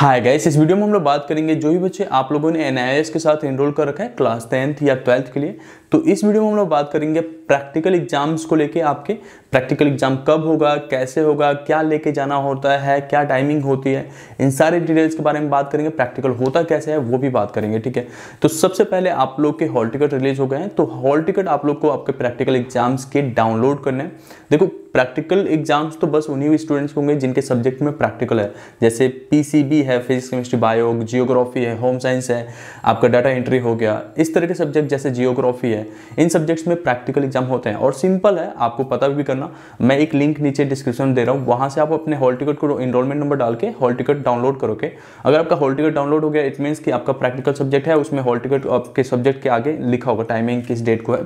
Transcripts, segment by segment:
hi guys इस video में हम लोग बात करेंगे जो भी बच्चे आप लोगों ने एनआईएस के साथ एनरोल कर रखा है क्लास टेंथ या ट्वेल्थ के लिए तो इस वीडियो में हम लोग बात करेंगे प्रैक्टिकल एग्जाम्स को लेके आपके प्रैक्टिकल एग्जाम कब होगा कैसे होगा क्या लेके जाना होता है क्या टाइमिंग होती है इन सारे डिटेल्स के बारे में बात करेंगे प्रैक्टिकल होता कैसे है वो भी बात करेंगे ठीक है तो सबसे पहले आप लोग के हॉल टिकट रिलीज हो गए हैं तो हॉल टिकट आप लोग को आपके प्रैक्टिकल एग्जाम्स के डाउनलोड करने हैं देखो प्रैक्टिकल एग्जाम्स तो बस उन्हीं स्टूडेंट्स होंगे जिनके सब्जेक्ट में प्रैक्टिकल है जैसे पीसीबी है फिजिक्स केमिस्ट्री बायो जियोग्राफी है होम साइंस है आपका डाटा एंट्री हो गया इस तरह के सब्जेक्ट जैसे जियोग्राफी है इन सब्जेक्ट्स में प्रैक्टिकल एग्जाम एग्जाम होते हैं और सिंपल है आपको पता भी करना मैं एक लिंक नीचे डिस्क्रिप्शन दे रहा हूँ वहाँ से आप अपने हॉल टिकट को इनरोलमेंट नंबर डाल के हॉल टिकट डाउनलोड करोगे अगर आपका हॉल टिकट डाउनलोड हो गया इट मीनस कि आपका प्रैक्टिकल सब्जेक्ट है उसमें हॉल टिकट आपके सब्जेक्ट के आगे लिखा होगा टाइमिंग किस डेट को है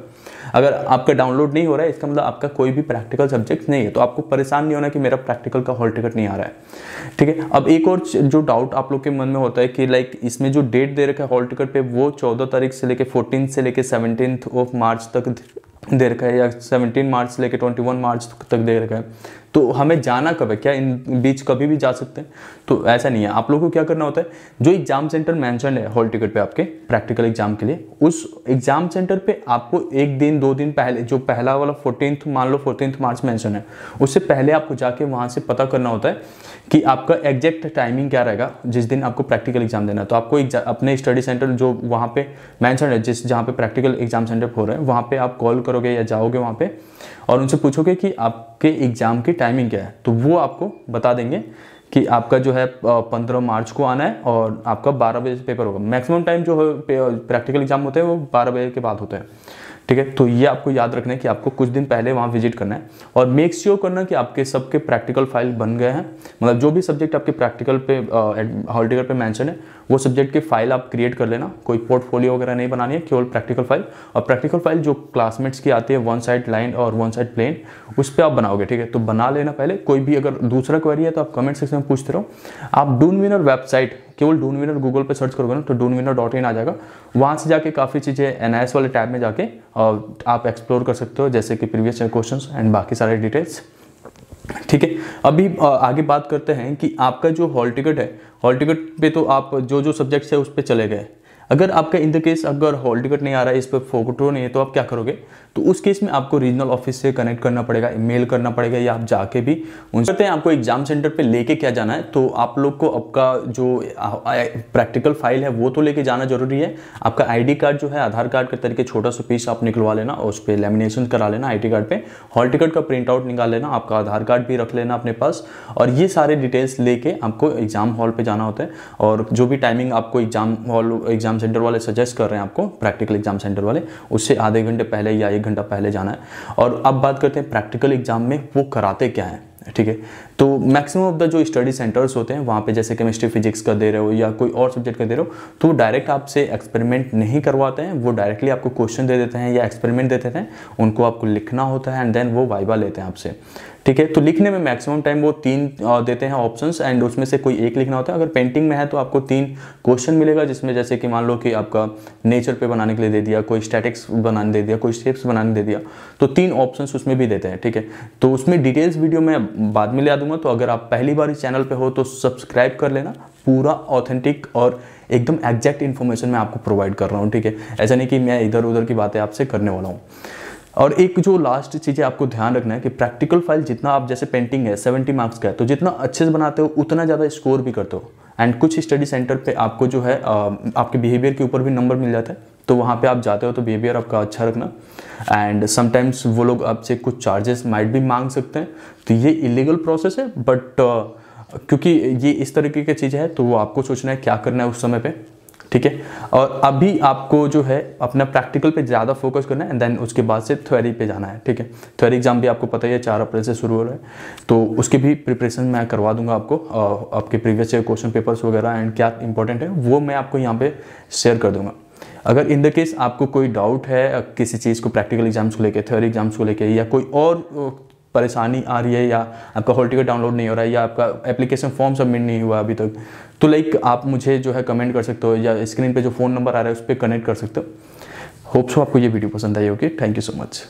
अगर आपका डाउनलोड नहीं हो रहा है इसका मतलब आपका कोई भी प्रैक्टिकल सब्जेक्ट नहीं है तो आपको परेशान नहीं होना कि मेरा प्रैक्टिकल का हॉल टिकट नहीं आ रहा है ठीक है अब एक और जो डाउट आप लोग के मन में होता है कि लाइक इसमें जो डेट दे रखा है हॉल टिकट पे वो चौदह तारीख से लेकर फोर्टीन से लेकर सेवनटीन ऑफ मार्च तक दे रखा है या 17 मार्च से लेकर 21 मार्च तक दे रखा है तो हमें जाना कब है क्या इन बीच कभी भी जा सकते हैं तो ऐसा नहीं है आप लोगों को क्या करना होता है जो एग्जाम सेंटर मैंशन है हॉल टिकट पे आपके प्रैक्टिकल एग्जाम के लिए उस एग्जाम सेंटर पे आपको एक दिन दो दिन पहले जो पहला वाला फोर्टीन मान लो फोर्टीन मार्च मैंशन है उससे पहले आपको जाके वहाँ से पता करना होता है कि आपका एग्जैक्ट टाइमिंग क्या रहेगा जिस दिन आपको प्रैक्टिकल एग्जाम देना है तो आपको अपने स्टडी सेंटर जो वहाँ पे मैंशन है जिस जहाँ पे प्रैक्टिकल एग्जाम सेंटर हो रहे हैं वहाँ पे आप कॉल कर करोगे या जाओगे वहाँ पे और उनसे पूछोगे कि आपके एग्ज़ाम की टाइमिंग क्या है तो वो आपको बता देंगे कि आपका जो है पंद्रह मार्च को आना है और आपका बारह बजे पेपर होगा मैक्सिमम टाइम जो है प्रैक्टिकल एग्ज़ाम होते हैं वो बारह बजे के बाद होते हैं ठीक है तो ये आपको याद रखना है कि आपको कुछ दिन पहले वहाँ विजिट करना है और मेक श्योर sure करना कि आपके सबके प्रैक्टिकल फाइल बन गए हैं मतलब जो भी सब्जेक्ट आपके प्रैक्टिकल पे हॉल पे मेंशन है वो सब्जेक्ट के फाइल आप क्रिएट कर लेना कोई पोर्टफोलियो वगैरह नहीं बनानी है केवल प्रैक्टिकल फाइल और प्रैक्टिकल फाइल जो क्लासमेट्स की आती है वन साइड लाइन और वन साइड प्लेन उस पर आप बनाओगे ठीक है तो बना लेना पहले कोई भी अगर दूसरा क्वेरी है तो आप कमेंट सेक्शन में पूछते रहो आप डून विनर वेबसाइट केवल डून विनर गूगल पर सर्च करोगे ना तो डून विनर डॉट इन आ जाएगा वहाँ से जाके काफ़ी चीज़ें एन आई एस वाले टैब में जाके आप एक्सप्लोर कर सकते हो जैसे कि प्रीवियस क्वेश्चन एंड बाकी सारे डिटेल्स ठीक है अभी आगे बात करते हैं कि आपका जो हॉल टिकट है हॉल टिकट पे तो आप जो जो सब्जेक्ट्स है उस पर चले गए अगर आपका इन द केस अगर हॉल टिकट नहीं आ रहा है इस पर फोटो नहीं है तो आप क्या करोगे तो उस केस में आपको रीजनल ऑफिस से कनेक्ट करना पड़ेगा मेल करना पड़ेगा या आप जाके भी उनसे करते हैं आपको एग्जाम सेंटर पे लेके क्या जाना है तो आप लोग को आपका जो प्रैक्टिकल फाइल है वो तो लेके जाना जरूरी है आपका आई कार्ड जो है आधार कार्ड के तरीके छोटा सा पीस आप निकलवा लेना और उस पर लेमिनेशन करा लेना आई कार्ड पर हॉल टिकट का प्रिंट आउट निकाल लेना आपका आधार कार्ड भी रख लेना अपने पास और ये सारे डिटेल्स लेके आपको एग्जाम हॉल पर जाना होता है और जो भी टाइमिंग आपको exam hall exam exam centre वाले सजेस्ट कर रहे हैं आपको प्रैक्टिकल एग्जाम सेंटर वाले उससे आधे घंटे पहले या एक घंटा पहले जाना है और अब बात करते हैं प्रैक्टिकल एग्जाम में वो कराते क्या है ठीक है तो मैक्सिमम ऑफ द जो स्टडी सेंटर्स होते हैं वहाँ पे जैसे केमिस्ट्री फिजिक्स का दे रहे हो या कोई और सब्जेक्ट का दे रहे हो तो डायरेक्ट आपसे एक्सपेरिमेंट नहीं करवाते हैं वो डायरेक्टली आपको क्वेश्चन दे देते हैं या एक्सपेरिमेंट दे देते हैं उनको आपको लिखना होता है एंड देन वो वाइवा लेते हैं आपसे ठीक है तो लिखने में मैक्सिमम टाइम वो तीन देते हैं ऑप्शंस एंड उसमें से कोई एक लिखना होता है अगर पेंटिंग में है तो आपको तीन क्वेश्चन मिलेगा जिसमें जैसे कि मान लो कि आपका नेचर पे बनाने के लिए दे दिया कोई स्टैटिक्स बनाने दे दिया कोई शेप्स बनाने दे दिया तो तीन ऑप्शंस उसमें भी देते हैं ठीक है तो उसमें डिटेल्स वीडियो में बाद में ले दूंगा तो अगर आप पहली बार इस चैनल पे हो तो सब्सक्राइब कर लेना पूरा ऑथेंटिक और एकदम एग्जैक्ट इन्फॉर्मेशन मैं आपको प्रोवाइड कर रहा हूँ ठीक है ऐसा नहीं कि मैं इधर उधर की बातें आपसे करने वाला हूँ और एक जो लास्ट चीज़ें आपको ध्यान रखना है कि प्रैक्टिकल फाइल जितना आप जैसे पेंटिंग है सेवेंटी मार्क्स का है तो जितना अच्छे से बनाते हो उतना ज़्यादा स्कोर भी करते हो एंड कुछ स्टडी सेंटर पे आपको जो है आपके बिहेवियर के ऊपर भी नंबर मिल जाता है तो वहाँ पे आप जाते हो तो बिहेवियर आपका अच्छा रखना एंड समटाइम्स वो लोग आपसे कुछ चार्जेस माइट भी मांग सकते हैं तो ये इलीगल प्रोसेस है बट uh, क्योंकि ये इस तरीके की चीज़ है तो वो आपको सोचना है क्या करना है उस समय पे ठीक है और अभी आपको जो है अपना प्रैक्टिकल पे ज़्यादा फोकस करना है एंड देन उसके बाद से थ्योरी पे जाना है ठीक है थ्योरी एग्जाम भी आपको पता ही है चार अप्रैल से शुरू हो रहा है तो उसके भी प्रिपरेशन मैं करवा दूंगा आपको uh, आपके प्रीवियस क्वेश्चन पेपर्स वगैरह एंड क्या इंपॉर्टेंट है वो मैं आपको यहाँ पे शेयर कर दूंगा अगर इन द केस आपको कोई डाउट है किसी चीज़ को प्रैक्टिकल एग्जाम्स को लेकर थ्योरी एग्जाम्स को लेकर या कोई और परेशानी आ रही है या आपका हॉल टिकट डाउनलोड नहीं हो रहा है या आपका एप्लीकेशन फॉर्म सबमिट नहीं हुआ अभी तक तो लाइक आप मुझे जो है कमेंट कर सकते हो या स्क्रीन पे जो फ़ोन नंबर आ रहा है उस पर कनेक्ट कर सकते हो होप्स आपको ये वीडियो पसंद आई होगी थैंक यू सो मच